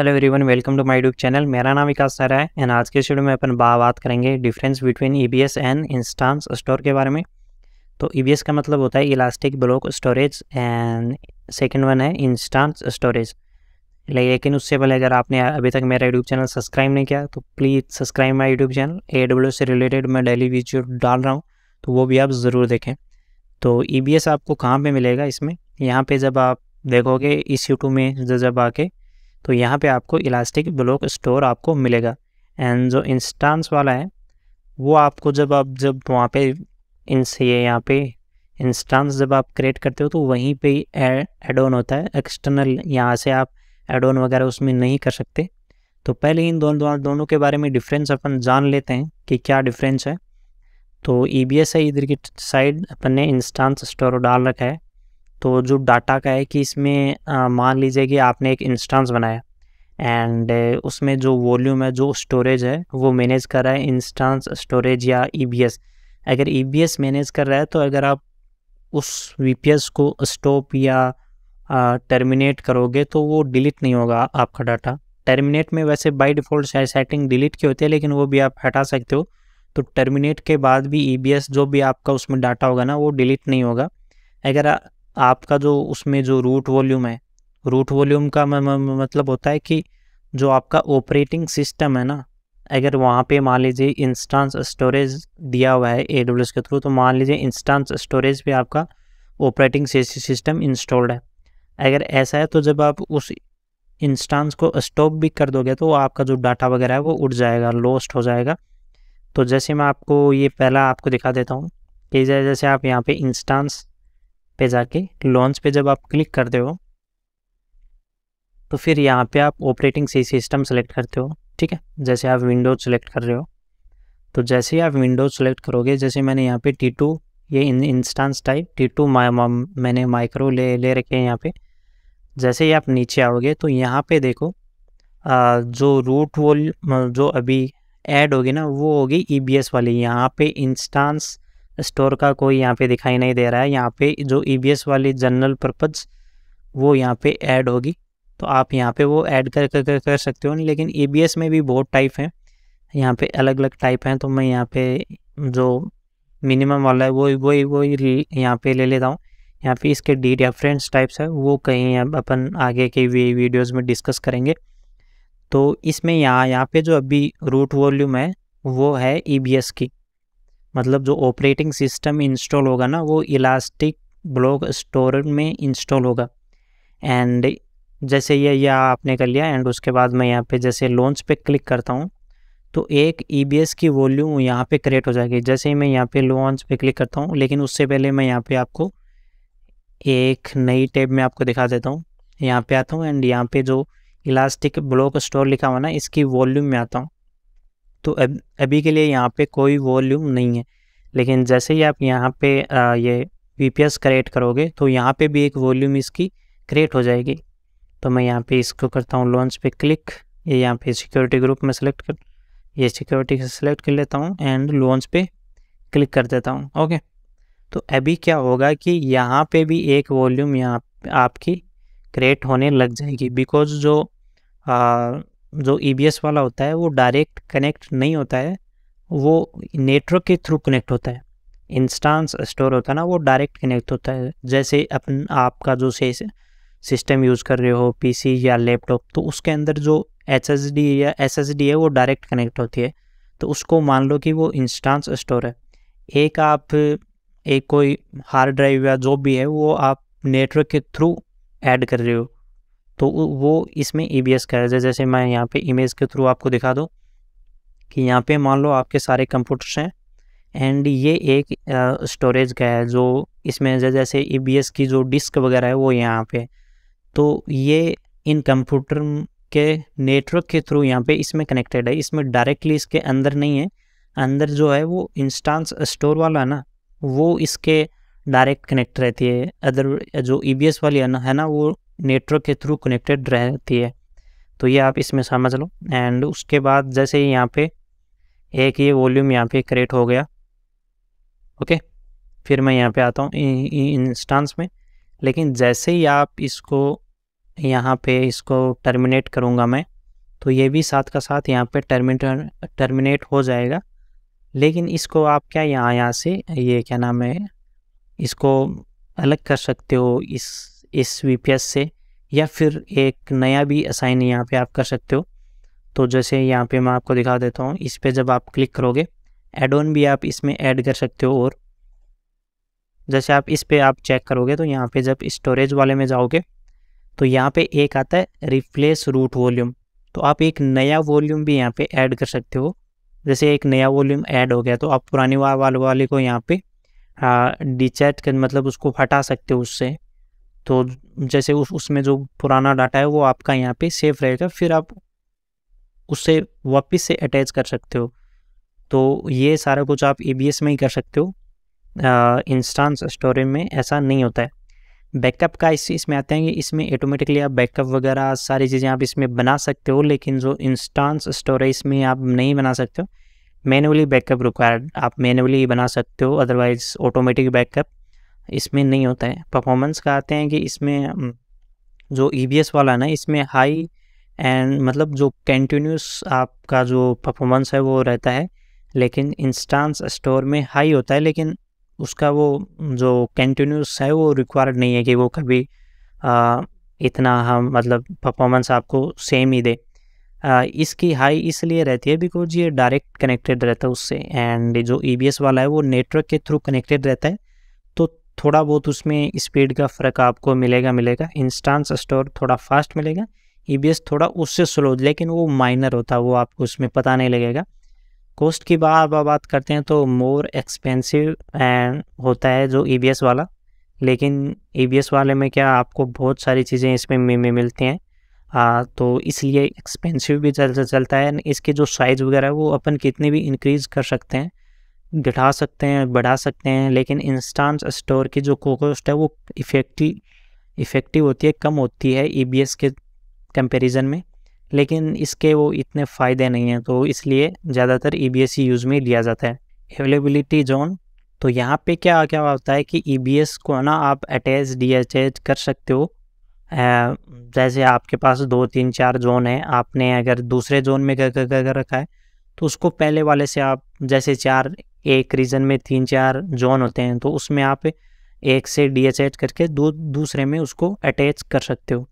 hello everyone welcome to my YouTube channel मेरा नाम विकास sir है एंड आज के शीडियो में अपन बात करेंगे difference between EBS and instance store के बारे में तो ईबीएस e का मतलब होता है elastic block storage and second one है इंस्टांस स्टोरेज लेकिन उससे पहले अगर आपने अभी तक मेरा यूट्यूब चैनल सब्सक्राइब नहीं किया तो please subscribe my YouTube channel A W से रिलेटेड मैं डेली वीडियो डाल रहा हूँ तो वो भी आप ज़रूर देखें तो ई e आपको कहाँ पर मिलेगा इसमें यहाँ पर जब आप देखोगे इस यूट्यूब में जब आके तो यहाँ पे आपको इलास्टिक ब्लॉक स्टोर आपको मिलेगा एंड जो इंस्टांस वाला है वो आपको जब आप जब वहाँ पे इन ये यहाँ पे इंस्टांस जब आप क्रिएट करते हो तो वहीं पे एड ऑन होता है एक्सटर्नल यहाँ से आप एड ऑन वगैरह उसमें नहीं कर सकते तो पहले इन दोनों दोनों दोनों के बारे में डिफरेंस अपन जान लेते हैं कि क्या डिफरेंस है तो ई बी एस है इधर की साइड अपन ने इंस्टांस स्टोर डाल रखा है तो जो डाटा का है कि इसमें मान लीजिए कि आपने एक इंस्टांस बनाया एंड उसमें जो वॉल्यूम है जो स्टोरेज है वो मैनेज कर रहा है इंस्टांस स्टोरेज या ई e अगर ई e मैनेज कर रहा है तो अगर आप उस वी को स्टॉप या टर्मिनेट करोगे तो वो डिलीट नहीं होगा आपका डाटा टर्मिनेट में वैसे बाई डिफ़ॉल्ट सेटिंग डिलीट की होती है लेकिन वो भी आप हटा सकते हो तो टर्मिनेट के बाद भी ई e जो भी आपका उसमें डाटा होगा ना वो डिलीट नहीं होगा अगर आपका जो उसमें जो रूट वॉल्यूम है रूट वॉल्यूम का मतलब होता है कि जो आपका ऑपरेटिंग सिस्टम है ना अगर वहाँ पे मान लीजिए इंस्टांस स्टोरेज दिया हुआ है ए के थ्रू तो मान लीजिए इंस्टांस स्टोरेज पे आपका ऑपरेटिंग सिस्टम इंस्टॉल्ड है अगर ऐसा है तो जब आप उस इंस्टांस को स्टॉप भी कर दोगे तो आपका जो डाटा वगैरह है वो उठ जाएगा लॉस्ट हो जाएगा तो जैसे मैं आपको ये पहला आपको दिखा देता हूँ कि जैसे आप यहाँ पर इंस्टांस पे जाके लॉन्च पे जब आप क्लिक करते हो तो फिर यहाँ पे आप ऑपरेटिंग सिस्टम सेलेक्ट करते हो ठीक है जैसे आप विंडोज सेलेक्ट कर रहे हो तो जैसे ही आप विंडोज सेलेक्ट करोगे जैसे मैंने यहाँ पे टी टू ये इन इंस्टांस टाइप टी टू मैंने माइक्रो ले ले रखे हैं यहाँ पे जैसे ही आप नीचे आओगे तो यहाँ पे देखो आ, जो रूट वो जो अभी ऐड होगी ना वो होगी ई बी एस वाली यहाँ पे इंस्टांस स्टोर का कोई यहाँ पे दिखाई नहीं दे रहा है यहाँ पे जो ई e वाली जनरल पर्पज़ वो यहाँ पे ऐड होगी तो आप यहाँ पे वो ऐड कर कर, कर, कर सकते हो लेकिन ई e में भी बहुत टाइप हैं यहाँ पे अलग अलग टाइप हैं तो मैं यहाँ पे जो मिनिमम वाला है वो वो वो यहाँ पे ले लेता हूँ यहाँ पे इसके डी रेफरेंस टाइप्स है वो कहीं अब अपन आगे के वीडियोज़ में डिस्कस करेंगे तो इसमें यहाँ यहाँ पे जो अभी रूट वॉल्यूम है वो है ई e की मतलब जो ऑपरेटिंग सिस्टम इंस्टॉल होगा ना वो इलास्टिक ब्लॉक स्टोर में इंस्टॉल होगा एंड जैसे ये यह आपने कर लिया एंड उसके बाद मैं यहाँ पे जैसे लॉन्च पे क्लिक करता हूँ तो एक ई e की वॉल्यूम यहाँ पे क्रिएट हो जाएगी जैसे ही मैं यहाँ पे लॉन्च पे क्लिक करता हूँ लेकिन उससे पहले मैं यहाँ पे आपको एक नई टैब में आपको दिखा देता हूँ यहाँ पे आता हूँ एंड यहाँ पे जो इलास्टिक ब्लॉक स्टोर लिखा हुआ ना इसकी वॉल्यूम में आता हूँ तो अब अभी के लिए यहाँ पे कोई वॉल्यूम नहीं है लेकिन जैसे ही आप यहाँ पे आ, ये वी क्रिएट करोगे तो यहाँ पे भी एक वॉल्यूम इसकी क्रिएट हो जाएगी तो मैं यहाँ पे इसको करता हूँ लॉन्च पे क्लिक ये यहाँ पे सिक्योरिटी ग्रुप में सेलेक्ट कर ये सिक्योरिटी सेलेक्ट कर लेता हूँ एंड लॉन्च पे क्लिक कर देता हूँ ओके तो अभी क्या होगा कि यहाँ पे भी एक वॉल्यूम यहाँ आपकी क्रिएट होने लग जाएगी बिकॉज जो आ, जो ई e वाला होता है वो डायरेक्ट कनेक्ट नहीं होता है वो नेटवर्क के थ्रू कनेक्ट होता है इंस्टांस स्टोर होता है ना वो डायरेक्ट कनेक्ट होता है जैसे अपन आपका जो से सिस्टम यूज़ कर रहे हो पीसी या लैपटॉप तो उसके अंदर जो एच या एस है वो डायरेक्ट कनेक्ट होती है तो उसको मान लो कि वो इंस्टांस स्टोर है एक आप एक कोई हार्ड ड्राइव या जो भी है वो आप नेटवर्क के थ्रू ऐड कर रहे हो तो वो इसमें ई बी एस का है जैसे मैं यहाँ पे इमेज के थ्रू आपको दिखा दूँ कि यहाँ पे मान लो आपके सारे कंप्यूटर्स हैं एंड ये एक स्टोरेज का है जो इसमें जैसे ई बी एस की जो डिस्क वगैरह है वो यहाँ पे तो ये इन कंप्यूटर के नेटवर्क के थ्रू यहाँ पे इसमें कनेक्टेड है इसमें डायरेक्टली इसके अंदर नहीं है अंदर जो है वो इंस्टांस स्टोर वाला ना वो इसके डायरेक्ट कनेक्ट रहती है अदर जो ई बी एस वाली है ना है ना वो नेटवर्क के थ्रू कनेक्टेड रहती है तो ये आप इसमें समझ लो एंड उसके बाद जैसे ही यहाँ पे एक ये वॉल्यूम यहाँ पे क्रिएट हो गया ओके फिर मैं यहाँ पे आता हूँ इंस्टांस में लेकिन जैसे ही आप इसको यहाँ पे इसको टर्मिनेट करूँगा मैं तो ये भी साथ का साथ यहाँ पे टर्मिनेट टर्मिनेट हो जाएगा लेकिन इसको आप क्या यहाँ यहाँ से ये क्या नाम है इसको अलग कर सकते हो इस इस वी से या फिर एक नया भी असाइन यहाँ पे आप कर सकते हो तो जैसे यहाँ पे मैं आपको दिखा देता हूँ इस पर जब आप क्लिक करोगे एड ऑन भी आप इसमें ऐड कर सकते हो और जैसे आप इस पर आप चेक करोगे तो यहाँ पे जब स्टोरेज वाले में जाओगे तो यहाँ पे एक आता है रिप्लेस रूट वॉल्यूम तो आप एक नया वॉल्यूम भी यहाँ पे ऐड कर सकते हो जैसे एक नया वॉल्यूम ऐड हो गया तो आप पुरानी वाले वाले को यहाँ पे डिचैट हाँ, कर मतलब उसको हटा सकते हो उससे तो जैसे उस उसमें जो पुराना डाटा है वो आपका यहाँ पे सेफ रहेगा फिर आप उससे वापस से अटैच कर सकते हो तो ये सारा कुछ आप ए में ही कर सकते हो इंस्टांस स्टोरेज में ऐसा नहीं होता है बैकअप का इस इसमें आते हैं कि इसमें ऑटोमेटिकली आप बैकअप वगैरह सारी चीज़ें आप इसमें बना सकते हो लेकिन जो इंस्टांस स्टोरेज में आप नहीं बना सकते हो मैनुअली बैकअप रिक्वायर्ड आप मैनुअली बना सकते हो अदरवाइज ऑटोमेटिक बैकअप इसमें नहीं होता है परफॉर्मेंस का आते हैं कि इसमें जो ई e वाला ना इसमें हाई एंड मतलब जो कंटिन्यूस आपका जो परफॉर्मेंस है वो रहता है लेकिन इंस्टांस स्टोर में हाई होता है लेकिन उसका वो जो कंटिन्यूस है वो रिक्वायर्ड नहीं है कि वो कभी आ, इतना हम मतलब परफॉर्मेंस आपको सेम ही दे आ, इसकी हाई इसलिए रहती है बिकॉज ये डायरेक्ट कनेक्टेड रहता है उससे एंड जो ई e वाला है वो नेटवर्क के थ्रू कनेक्टेड रहता है थोड़ा बहुत उसमें स्पीड का फ़र्क आपको मिलेगा मिलेगा इंस्टांस स्टोर थोड़ा फास्ट मिलेगा ई e थोड़ा उससे स्लो लेकिन वो माइनर होता है वो आपको उसमें पता नहीं लगेगा कॉस्ट की बार बार बात करते हैं तो मोर एक्सपेंसिव एंड होता है जो ई e वाला लेकिन ई e वाले में क्या आपको बहुत सारी चीज़ें इसमें में मिलती हैं आ, तो इसलिए एक्सपेंसिव भी चल चलता है इसके जो साइज़ वगैरह वो अपन कितने भी इंक्रीज़ कर सकते हैं घटा सकते हैं बढ़ा सकते हैं लेकिन इंस्टांस स्टोर की जो कोकोस्ट है वो इफेक्टिव इफेक्टिव होती है कम होती है ई e के कंपेरिज़न में लेकिन इसके वो इतने फ़ायदे नहीं हैं तो इसलिए ज़्यादातर ई e बी यूज़ में लिया जाता है अवेलेबिलिटी जोन तो यहाँ पे क्या क्या होता है कि ई e को ना आप अटैच डी कर सकते हो जैसे आपके पास दो तीन चार जोन है आपने अगर दूसरे जोन में कर, कर, कर रखा है तो उसको पहले वाले से आप जैसे चार एक रीजन में तीन चार जोन होते हैं तो उसमें आप एक से एच करके दो दूसरे में उसको अटैच कर सकते हो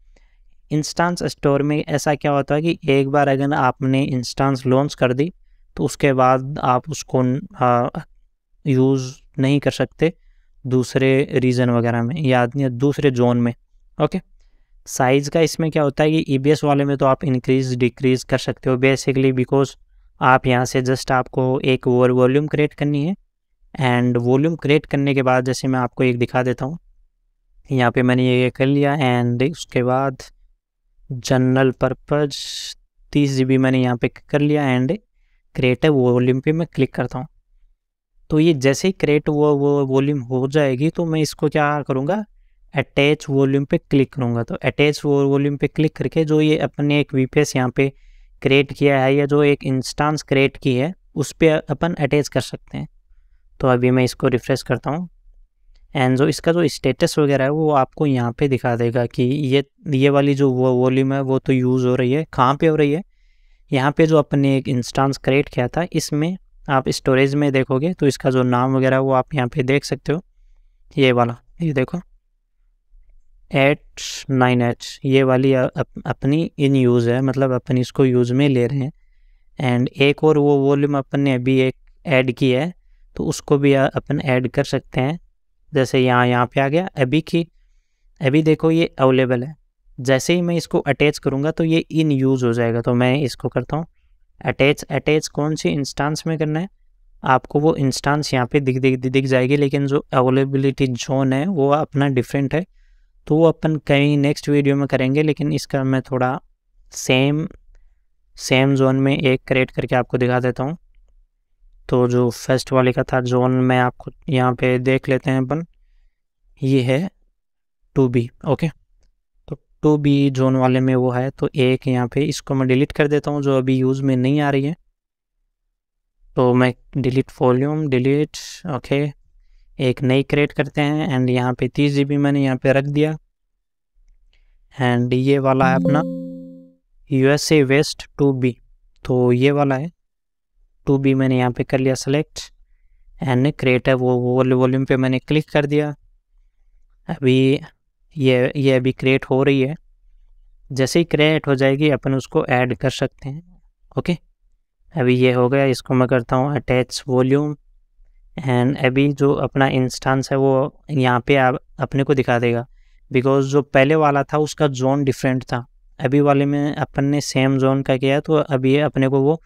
इंस्टांस स्टोर में ऐसा क्या होता है कि एक बार अगर आपने इंस्टांस लॉन्च कर दी तो उसके बाद आप उसको यूज़ नहीं कर सकते दूसरे रीजन वगैरह में या दूसरे जोन में ओके साइज़ का इसमें क्या होता है कि ई e वाले में तो आप इंक्रीज़ डिक्रीज़ कर सकते हो बेसिकली बिकॉज आप यहाँ से जस्ट आपको एक ओवर वॉल्यूम क्रिएट करनी है एंड वॉल्यूम क्रिएट करने के बाद जैसे मैं आपको एक दिखा देता हूँ यहाँ पे मैंने ये कर लिया एंड उसके बाद जनरल पर्पज तीस जी मैंने यहाँ पे कर लिया एंड क्रिएटिव वॉल्यूम पे मैं क्लिक करता हूँ तो ये जैसे ही क्रिएट वो वो वॉल्यूम हो जाएगी तो मैं इसको क्या करूँगा अटैच वॉल्यूम पे क्लिक करूँगा तो अटैच वॉल्यूम पे क्लिक करके जो ये अपने एक वी पी एस यहाँ पे क्रिएट किया है या जो एक इंस्टांस क्रिएट की है उस पर अपन अटैच कर सकते हैं तो अभी मैं इसको रिफ़्रेश करता हूँ एंड जो इसका जो स्टेटस वगैरह है वो आपको यहाँ पे दिखा देगा कि ये ये वाली जो वो वॉल्यूम है वो तो यूज़ हो रही है कहाँ पे हो रही है यहाँ पे जो अपन ने एक इंस्टांस क्रिएट किया था इसमें आप स्टोरेज में देखोगे तो इसका जो नाम वगैरह वो आप यहाँ पे देख सकते हो ये वाला ये देखो एट नाइन एच ये वाली अप, अपनी इन यूज़ है मतलब अपन इसको यूज़ में ले रहे हैं एंड एक और वो वॉल्यूम अपन ने अभी एक ऐड किया है तो उसको भी अपन ऐड कर सकते हैं जैसे यहाँ यहाँ पे आ गया अभी की अभी देखो ये अवेलेबल है जैसे ही मैं इसको अटैच करूँगा तो ये इन यूज़ हो जाएगा तो मैं इसको करता हूँ अटैच अटैच कौन सी इंस्टांस में करना है आपको वो इंस्टांस यहाँ पे दिख दिख दिख जाएगी लेकिन जो अवेलेबिलिटी जोन है वो अपना डिफरेंट है तो वो अपन कहीं नेक्स्ट वीडियो में करेंगे लेकिन इसका मैं थोड़ा सेम सेम जोन में एक क्रिएट करके आपको दिखा देता हूँ तो जो फर्स्ट वाले का था जोन में आपको यहाँ पे देख लेते हैं अपन ये है टू बी ओके तो टू बी जोन वाले में वो है तो एक यहाँ पे इसको मैं डिलीट कर देता हूँ जो अभी यूज़ में नहीं आ रही है तो मैं डिलीट वॉल्यूम डिलीट ओके एक नई क्रिएट करते हैं एंड यहाँ पे तीस जी मैंने यहाँ पे रख दिया एंड ये वाला है अपना U S A west two B तो ये वाला है टू बी मैंने यहाँ पे कर लिया सेलेक्ट एंड क्रिएट है वो वॉल्यूम पे मैंने क्लिक कर दिया अभी ये ये अभी क्रिएट हो रही है जैसे ही क्रिएट हो जाएगी अपन उसको ऐड कर सकते हैं ओके अभी ये हो गया इसको मैं करता हूँ अटैच वॉल्यूम एंड अभी जो अपना इंस्टांस है वो यहाँ पे आप अपने को दिखा देगा बिकॉज जो पहले वाला था उसका जोन डिफरेंट था अभी वाले में अपन ने सेम जोन का किया तो अभी अपने को वो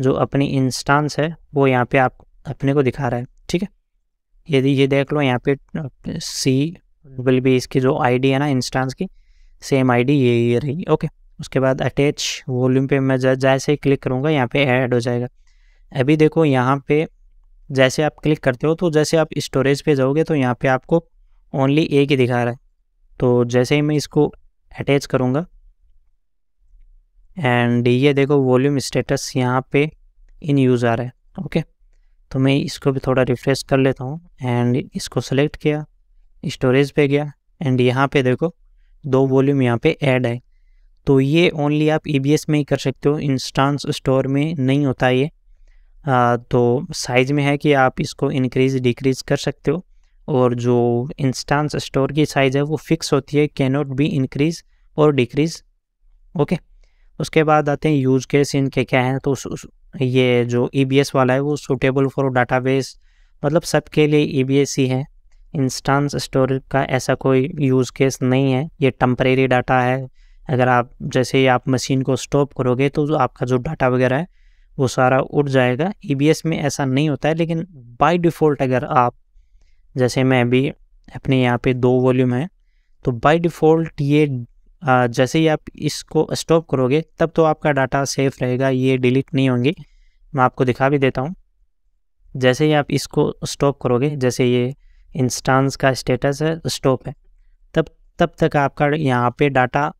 जो अपनी इंस्टांस है वो यहाँ पे आप अपने को दिखा रहा है ठीक है यदि ये देख लो यहाँ पे सी विल बी इसकी जो आईडी है ना इंस्टांस की सेम आईडी ये ये रही ओके उसके बाद अटैच वॉल्यूम पे मैं जैसे ही क्लिक करूँगा यहाँ पे ऐड हो जाएगा अभी देखो यहाँ पे जैसे आप क्लिक करते हो तो जैसे आप स्टोरेज पे जाओगे तो यहाँ पे आपको ओनली एक ही दिखा रहा है तो जैसे ही मैं इसको अटैच करूँगा एंड ये देखो वॉल्यूम स्टेटस यहाँ पे इन यूज़ आ रहा है ओके तो मैं इसको भी थोड़ा रिफ्रेश कर लेता हूँ एंड इसको सेलेक्ट किया स्टोरेज पर गया एंड यहाँ पर देखो दो वॉल्यूम यहाँ पर एड है तो ये ओनली आप ई e में ही कर सकते हो इंस्टांस स्टोर में नहीं होता ये तो साइज़ में है कि आप इसको इंक्रीज डिक्रीज़ कर सकते हो और जो इंस्टांस स्टोर की साइज़ है वो फिक्स होती है कैन नॉट बी इंक्रीज़ और डिक्रीज़ ओके उसके बाद आते हैं यूज केस इनके क्या हैं तो उस, उस, ये जो ई e वाला है वो सूटेबल फॉर डाटाबेस मतलब सबके लिए ई e ही है इंस्टांस स्टोर का ऐसा कोई यूज़ केस नहीं है ये टम्परेरी डाटा है अगर आप जैसे ही आप मशीन को स्टॉप करोगे तो आपका जो डाटा वगैरह है वो सारा उठ जाएगा ई e में ऐसा नहीं होता है लेकिन बाई डिफ़ॉल्ट अगर आप जैसे मैं अभी अपने यहाँ पे दो वॉल्यूम है तो बाई डिफ़ॉल्ट ये जैसे ही आप इसको स्टॉप करोगे तब तो आपका डाटा सेफ रहेगा ये डिलीट नहीं होंगे मैं आपको दिखा भी देता हूँ जैसे ही आप इसको स्टॉप करोगे जैसे ये इंस्टांस का स्टेटस है स्टॉप है तब तब तक आपका यहाँ पे डाटा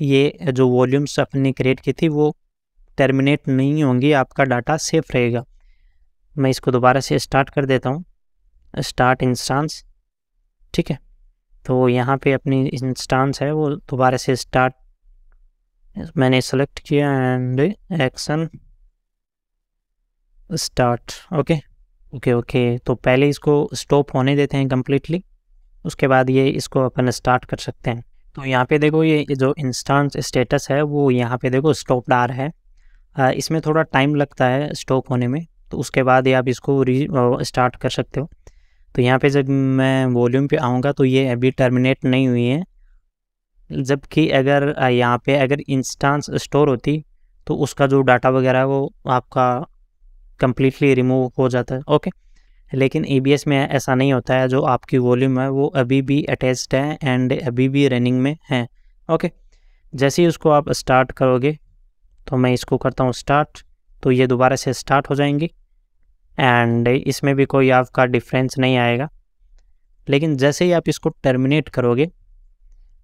ये जो वॉल्यूम्स अपने क्रिएट की थी वो टर्मिनेट नहीं होंगी आपका डाटा सेफ रहेगा मैं इसको दोबारा से स्टार्ट कर देता हूँ स्टार्ट इंस्टांस ठीक है तो यहाँ पे अपनी इंस्टांस है वो दोबारा से स्टार्ट मैंने सेलेक्ट किया and action start okay okay okay तो पहले इसको स्टॉप होने देते हैं कम्प्लीटली उसके बाद ये इसको अपन स्टार्ट कर सकते हैं तो यहाँ पे देखो ये जो इंस्टांस स्टेटस है वो यहाँ पे देखो स्टॉप डार है हाँ, इसमें थोड़ा टाइम लगता है स्टॉक होने में तो उसके बाद ही आप इसको री स्टार्ट कर सकते हो तो यहाँ पे जब मैं वॉल्यूम पे आऊँगा तो ये अभी टर्मिनेट नहीं हुई है जबकि अगर यहाँ पे अगर इंस्टांस स्टोर होती तो उसका जो डाटा वगैरह है वो आपका कम्प्लीटली रिमूव हो जाता है ओके लेकिन ई में ऐसा नहीं होता है जो आपकी वॉल्यूम है वो अभी भी अटैच्ड है एंड अभी भी रनिंग में है ओके जैसे ही उसको आप स्टार्ट करोगे तो मैं इसको करता हूँ स्टार्ट तो ये दोबारा से स्टार्ट हो जाएंगी एंड इसमें भी कोई आपका डिफरेंस नहीं आएगा लेकिन जैसे ही आप इसको टर्मिनेट करोगे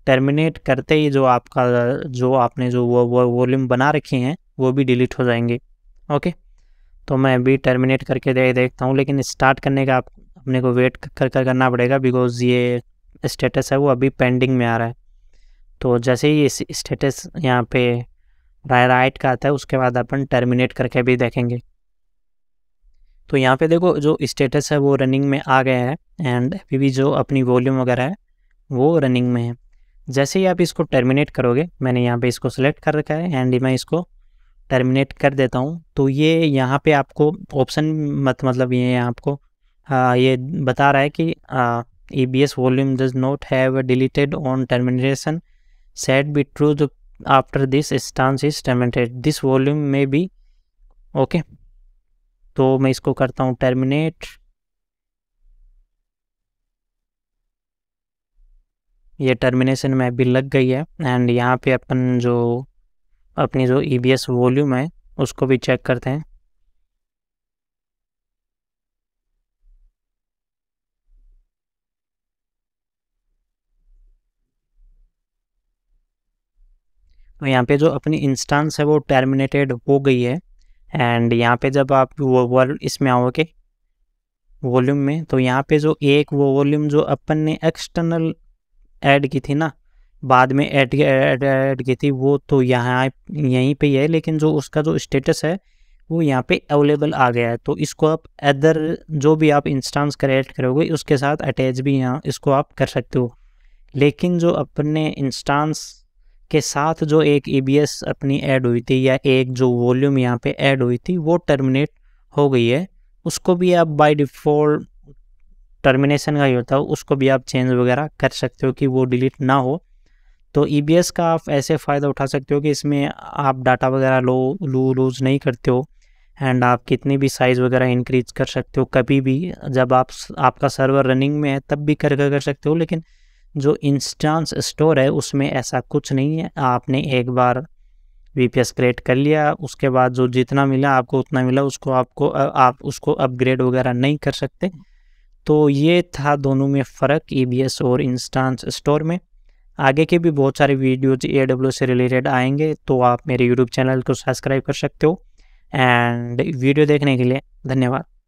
टर्मिनेट करते ही जो आपका जो आपने जो वो वो वॉल्यूम बना रखे हैं वो भी डिलीट हो जाएंगे ओके तो मैं अभी टर्मिनेट करके दे देखता हूँ लेकिन स्टार्ट करने का आप अपने को वेट कर कर करना पड़ेगा बिकॉज ये स्टेटस है वो अभी पेंडिंग में आ रहा है तो जैसे ही इस स्टेटस यहाँ पे राइट का आता है उसके बाद अपन टर्मिनेट करके भी देखेंगे तो यहाँ पे देखो जो स्टेटस है वो रनिंग में आ गया है एंड अभी भी जो अपनी वॉल्यूम वगैरह है वो रनिंग में है जैसे ही आप इसको टर्मिनेट करोगे मैंने यहाँ पे इसको सेलेक्ट कर रखा है एंड मैं इसको टर्मिनेट कर देता हूँ तो ये यहाँ पे आपको ऑप्शन मत मतलब ये आपको आ, ये बता रहा है कि E B S volume does not have deleted on termination set be true जो after this instance is terminated this volume में भी ओके तो मैं इसको करता हूँ टर्मिनेट ये टर्मिनेशन में अभी लग गई है एंड यहाँ पे अपन जो अपनी जो ई बी एस वॉल्यूम है उसको भी चेक करते हैं तो यहाँ पे जो अपनी इंस्टांस है वो टर्मिनेटेड हो गई है एंड यहाँ पे जब आप वो वर्ल्ड इसमें आओगे वॉल्यूम में तो यहाँ पे जो एक वो वॉल्यूम जो अपन ने एक्सटर्नल ऐड की थी ना बाद में ऐड ऐड की थी वो तो यहाँ यहीं पे है लेकिन जो उसका जो स्टेटस है वो यहाँ पे अवेलेबल आ गया है तो इसको आप अदर जो भी आप इंस्टांस क्रिएट करोगे उसके साथ अटैच भी यहाँ इसको आप कर सकते हो लेकिन जो अपने इंस्टांस के साथ जो एक ई e अपनी ऐड हुई थी या एक जो वॉल्यूम यहाँ पे ऐड हुई थी वो टर्मिनेट हो गई है उसको भी आप बाय डिफ़ॉल्ट टर्मिनेशन का ही होता है उसको भी आप चेंज वगैरह कर सकते हो कि वो डिलीट ना हो तो ई e का आप ऐसे फ़ायदा उठा सकते हो कि इसमें आप डाटा वगैरह लो लू लूज़ नहीं करते हो एंड आप कितनी भी साइज़ वगैरह इंक्रीज कर सकते हो कभी भी जब आप आपका सर्वर रनिंग में है तब भी कर कर सकते हो लेकिन जो इंस्टांस स्टोर है उसमें ऐसा कुछ नहीं है आपने एक बार वी पी एस क्रिएट कर लिया उसके बाद जो जितना मिला आपको उतना मिला उसको आपको आप उसको अपग्रेड वगैरह नहीं कर सकते तो ये था दोनों में फ़र्क ई e बी एस और इंस्टांस स्टोर में आगे के भी बहुत सारे वीडियोज ए डब्ल्यू से रिलेटेड आएंगे तो आप मेरे यूट्यूब चैनल को सब्सक्राइब कर सकते हो एंड वीडियो देखने के लिए धन्यवाद